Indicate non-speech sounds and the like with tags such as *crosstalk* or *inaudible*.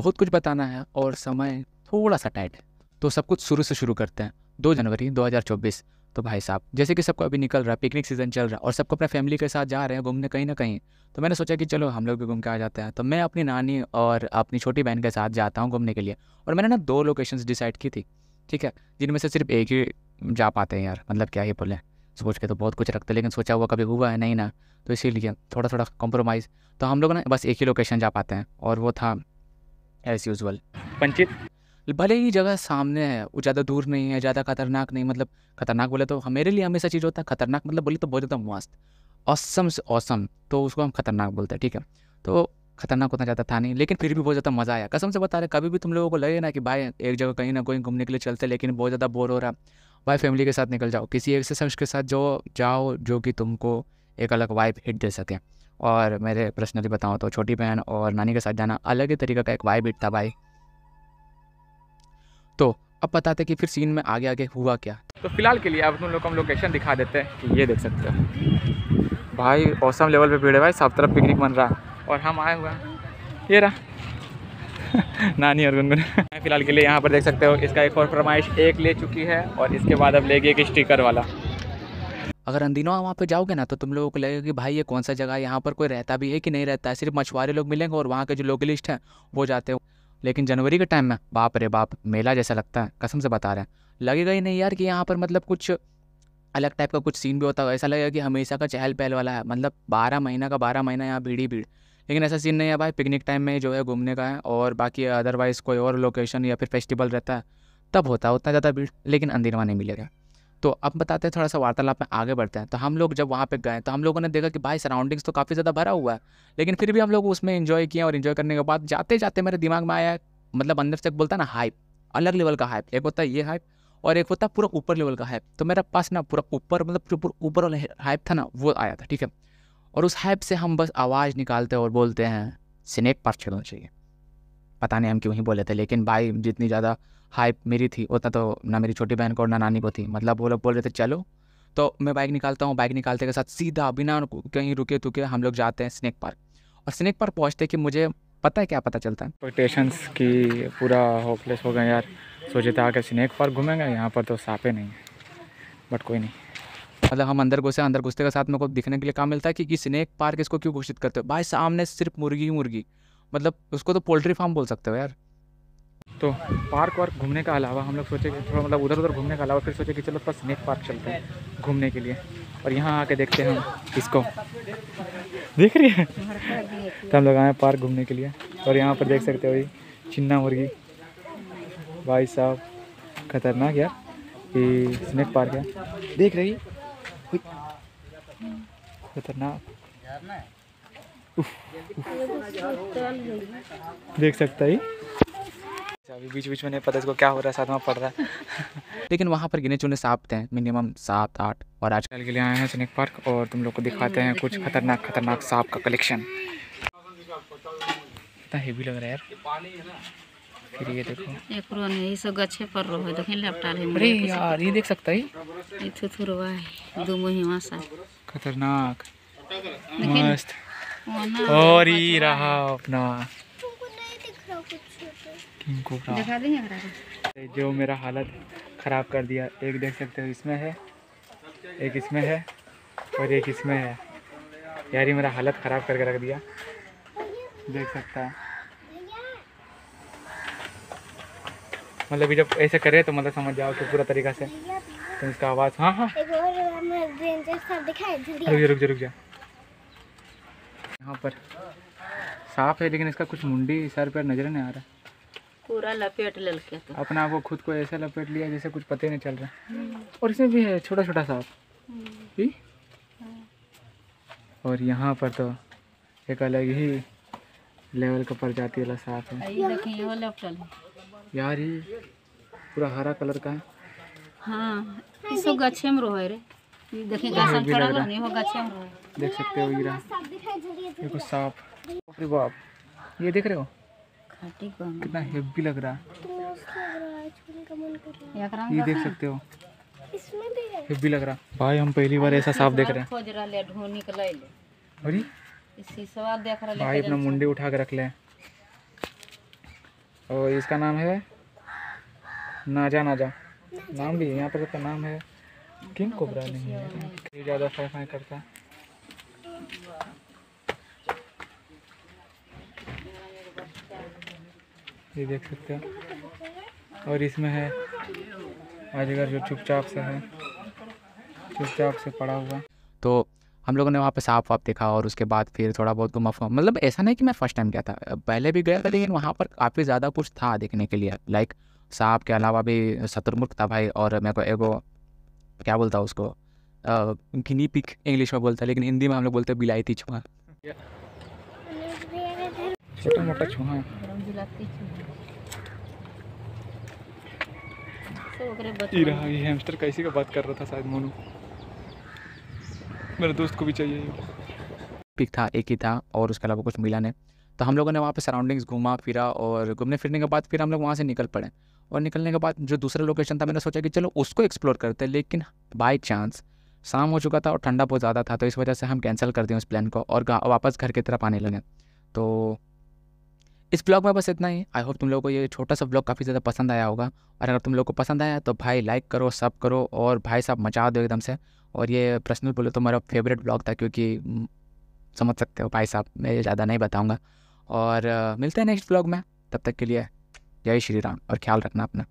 बहुत कुछ बताना है और समय थोड़ा सा टाइट है तो सब कुछ शुरू से शुरू करते हैं दो जनवरी 2024 तो भाई साहब जैसे कि सबको अभी निकल रहा है पिकनिक सीजन चल रहा है और सबको अपने फैमिली के साथ जा रहे हैं घूमने कहीं ना कहीं तो मैंने सोचा कि चलो हम लोग भी घूम के आ जाते हैं तो मैं अपनी नानी और अपनी छोटी बहन के साथ जाता हूँ घूमने के लिए और मैंने ना दो लोकेशंस डिसाइड की थी ठीक है जिनमें से सिर्फ एक ही जा पाते हैं यार मतलब क्या ही बोले सोच के तो बहुत कुछ रखते लेकिन सोचा हुआ कभी हुआ है नहीं ना तो इसीलिए थोड़ा थोड़ा कॉम्प्रोमाइज़ तो हम लोग ना बस एक ही लोकेशन जा पाते हैं और वो था एज यूजल पंचित भले ही जगह सामने है वो ज़्यादा दूर नहीं है ज़्यादा खतरनाक नहीं मतलब खतरनाक बोले तो हमारे हाँ, लिए हमेशा चीज़ होता है खतरनाक मतलब बोले तो बहुत ज़्यादा मस्त औसम से औसम तो उसको हम खतरनाक बोलते हैं ठीक है तो खतरनाक उतना ज़्यादा था नहीं लेकिन फिर भी बहुत ज़्यादा मज़ा आया कसम से बता रहे कभी भी तुम लोगों को लगे ना कि भाई एक जगह कहीं ना कहीं घूमने के लिए चलते लेकिन बहुत ज़्यादा बोर हो रहा भाई फैमिली के साथ निकल जाओ किसी एक से के साथ जो जाओ जो कि तुमको एक अलग वाइब हिट दे सके और मेरे पर्सनली बताऊँ तो छोटी बहन और नानी के साथ जाना अलग ही तरीके का एक वाइब बिट था भाई तो अब बताते कि फिर सीन में आगे आगे हुआ क्या तो फिलहाल के लिए अब तुम लोग हम लोकेशन दिखा देते हैं कि ये देख सकते हो भाई औसम लेवल पे भीड़ है भाई सब तरफ पिकनिक बन रहा और हम आए हुए ये रहा *laughs* नानी और गुनगुन *laughs* फिलहाल के लिए यहाँ पर देख सकते हो इसका एक और फरमाइश एक ले चुकी है और इसके बाद अब लेगी एक स्टिकर वाला अगर अंदिनों वहाँ पर जाओगे ना तो तुम लोगों को लगेगा कि भाई ये कौन सा जगह है यहाँ पर कोई रहता भी है कि नहीं रहता है सिर्फ मछुआरे लोग मिलेंगे और वहाँ के जो लोकलिस्ट हैं वो जाते हो लेकिन जनवरी के टाइम में बाप रे बाप मेला जैसा लगता है कसम से बता रहे हैं लगेगा ही नहीं यार कि यहाँ पर मतलब कुछ अलग टाइप का कुछ सीन भी होता है ऐसा लगेगा कि हमेशा का चहल पहल वाला है मतलब बारह महीना का बारह महीना यहाँ भीड़ ही भीड़ लेकिन ऐसा सीन नहीं है भाई पिकनिक टाइम में जो है घूमने का है और बाकी अदरवाइज़ कोई और लोकेशन या फिर फेस्टिवल रहता है तब होता है उतना ज़्यादा भीड़ लेकिन अंदिनवा नहीं मिलेगा तो अब बताते हैं थोड़ा सा वार्तालाप में आगे बढ़ते हैं तो हम लोग जब वहाँ पे गए तो हम लोगों ने देखा कि भाई सराउंडिंग्स तो काफ़ी ज़्यादा भरा हुआ है लेकिन फिर भी हम लोग उसमें इन्जॉय किए और इन्जॉय करने के बाद जाते जाते मेरे दिमाग में आया मतलब अंदर से बोलता ना हाइप अलग लेवल का हाइप एक होता है ये हाइप और एक होता है पूरा ऊपर लेवल का हाइप तो मेरा पास ना पूरा ऊपर मतलब पूरा ऊपर वाला हाइप था ना वो आया था ठीक है और उस हाइप से हम बस आवाज़ निकालते और बोलते हैं स्नेक पार्क चलना चाहिए पता नहीं हम क्यों ही बोले थे लेकिन भाई जितनी ज़्यादा हाइप मेरी थी उतना तो ना मेरी छोटी बहन को और ना नानी को थी मतलब वो लोग बोल रहे थे चलो तो मैं बाइक निकालता हूँ बाइक निकालते के साथ सीधा बिना कहीं रुके तुके हम लोग जाते हैं स्नैक पार्क और स्नैक पार्क पहुँचते कि मुझे पता है क्या पता चलता है एक्सपेक्टेशंस की पूरा होपलेस हो गए यार सोचे थे आके स्नैक पार्क घूमेंगे यहाँ पर तो साफे नहीं बट कोई नहीं मतलब हम अंदर घुसे अंदर घुसते के साथ मेरे को दिखने के लिए काम मिलता है कि, कि स्नैक पार्क इसको क्यों घोषित करते हो भाई सामने सिर्फ मुर्गी ही मुर्गी मतलब उसको तो पोल्ट्री फार्म बोल सकते हो यार तो पार्क वार्क घूमने का अलावा हम लोग सोचे कि थोड़ा मतलब उधर उधर घूमने का अलावा फिर सोचे कि चलो थोड़ा स्नैक पार्क चलते हैं घूमने के लिए और यहाँ आके देखते हैं हम इसको देख रही है तो हम लोग आए पार्क घूमने के लिए और यहाँ पर देख सकते हो ये चिन्ना मुर्गी भाई साहब खतरनाक यार ये स्नैक पार्क है देख रही खतरनाक देख सकता है अच्छा, अभी बीच बीच में नहीं पता इसको क्या हो रहा है साथ में पड़ रहा है लेकिन वहाँ पर गिने चुने सांप थे मिनिमम सात आठ और आजकल के लिए आए हैं स्नेक पार्क और तुम लोग को दिखाते हैं कुछ खतरनाक खतरनाक सांप का कलेक्शन इतना हेवी लग रहा है यार फिर ये देखो एक रोन पर रो है देखिन अरे यार ये देख सकता है खतरनाक मस्त Oh, और ये रहा अपना किंग कोबरा दिखा जो मेरा हालत ख़राब कर दिया एक देख सकते हो इसमें है एक इसमें है और एक इसमें है यार ही मेरा हालत ख़राब करके रख दिया देख सकता है मतलब जब ऐसे करे तो मतलब समझ जाओ कि पूरा तरीका से तो इसका आवाज़ हाँ हाँ रुक जा रुक जा रुक जा यहाँ पर साफ है लेकिन इसका कुछ मुंडी सर पर नजर नहीं आ रहा पूरा लपेट ललके तो। अपना आपको खुद को ऐसा लपेट लिया जैसे कुछ पते नहीं चल रहा और इसमें भी है छोटा छोटा साफ और यहाँ पर तो एक अलग ही लेवल का प्रजाति वाला साफ है यार ही पूरा हरा कलर का है हाँ इसको गच्छे में रोए रे देखिए में नहीं हो गच्छे देख सकते हो ये रहा देखो कुछ सांप अरे बाप ये देख रहे हो कितना हेवी लग रहा है ये देख सकते हो इसमें भी हेवी लग रहा भाई हम पहली बार ऐसा साफ देख रहे हैं खोज रहा देख रहा भाई अपना मुंडे उठा के रख ले और इसका नाम है नाजा नाजा नाम भी है यहाँ पर इसका तो नाम है किंग कोबरा नहीं है ज़्यादा फाई फाई करता है ये देख सकते हो और इसमें है अजगर जो चुपचाप से है चुपचाप से पड़ा हुआ तो हम लोगों ने वहाँ पे साफ वाफ देखा और उसके बाद फिर थोड़ा बहुत घुमा फुमा मतलब ऐसा नहीं कि मैं फर्स्ट टाइम गया था पहले भी गया था लेकिन वहाँ पर काफ़ी ज़्यादा कुछ था देखने के लिए लाइक सांप के अलावा भी शत्रुमुर्ख था भाई और मेरे को एगो क्या बोलता उसको गिनी पिक इंग्लिश में बोलता लेकिन हिंदी में हम लोग बोलते बिलाई थी छुआ छोटा मोटा छुआ ये रहा ये हेमस्टर कैसी का बात कर रहा था शायद मोनू मेरे दोस्त को भी चाहिए पिक था एक ही था और उसके अलावा कुछ मिला नहीं तो हम लोगों ने वहाँ पे सराउंडिंग्स घूमा फिरा और घूमने फिरने के बाद फिर हम लोग वहाँ से निकल पड़े और निकलने के बाद जो दूसरा लोकेशन था मैंने सोचा कि चलो उसको एक्सप्लोर करते हैं लेकिन बाई चांस शाम हो चुका था और ठंडा बहुत ज़्यादा था तो इस वजह से हम कैंसिल कर दें उस प्लान को और वापस घर की तरफ आने लगे तो इस ब्लॉग में बस इतना ही आई होप तुम लोगों को ये छोटा सा ब्लॉग काफ़ी ज़्यादा पसंद आया होगा और अगर तुम लोग को पसंद आया तो भाई लाइक करो सब करो और भाई साहब मचा दो एकदम से और ये पर्सनल बोलो तो मेरा फेवरेट ब्लॉग था क्योंकि समझ सकते हो भाई साहब मैं ज़्यादा नहीं बताऊँगा और मिलते हैं नेक्स्ट ब्लॉग में तब तक के लिए जय श्री राम और ख्याल रखना अपना